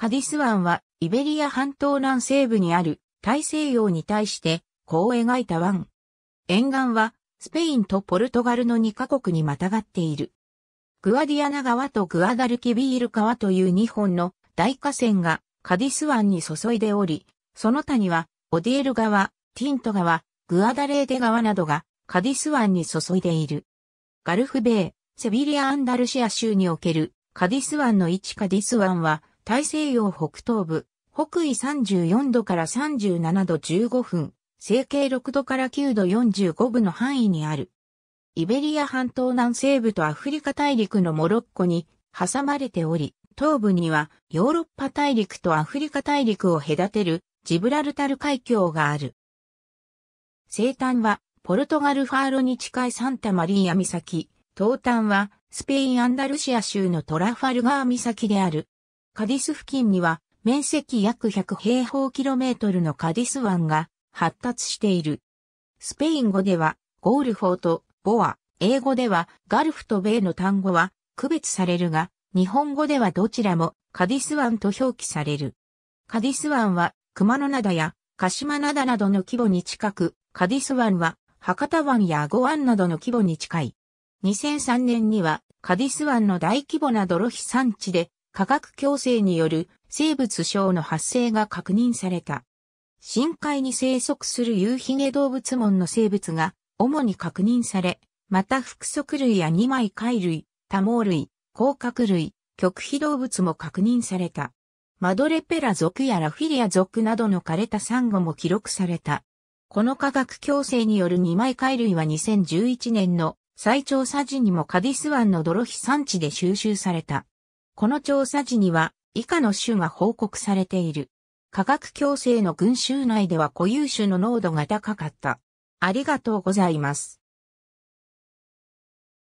カディス湾はイベリア半島南西部にある大西洋に対してこう描いた湾。沿岸はスペインとポルトガルの2カ国にまたがっている。グアディアナ川とグアダルキビール川という2本の大河川がカディス湾に注いでおり、その他にはオディエル川、ティント川、グアダレーデ川などがカディス湾に注いでいる。ガルフベセビリア・アンダルシア州におけるカディス湾の位置カディス湾は大西洋北東部、北緯34度から37度15分、西経6度から9度45分の範囲にある。イベリア半島南西部とアフリカ大陸のモロッコに挟まれており、東部にはヨーロッパ大陸とアフリカ大陸を隔てるジブラルタル海峡がある。西端はポルトガルファーロに近いサンタマリーア岬、東端はスペインアンダルシア州のトラファルガー岬である。カディス付近には面積約100平方キロメートルのカディス湾が発達している。スペイン語ではゴールフォーとボア、英語ではガルフとベイの単語は区別されるが、日本語ではどちらもカディス湾と表記される。カディス湾は熊野灘や鹿島灘などの規模に近く、カディス湾は博多湾や阿護湾などの規模に近い。2003年にはカディス湾の大規模な泥飛散地で化学共生による生物症の発生が確認された。深海に生息する夕髭動物門の生物が主に確認され、また複足類や二枚貝類、多毛類、甲殻類、極秘動物も確認された。マドレペラ属やラフィリア属などの枯れたサンゴも記録された。この化学共生による二枚貝類は2011年の再調査時にもカディス湾の泥飛散地で収集された。この調査時には以下の種が報告されている。科学共生の群衆内では固有種の濃度が高かった。ありがとうございます。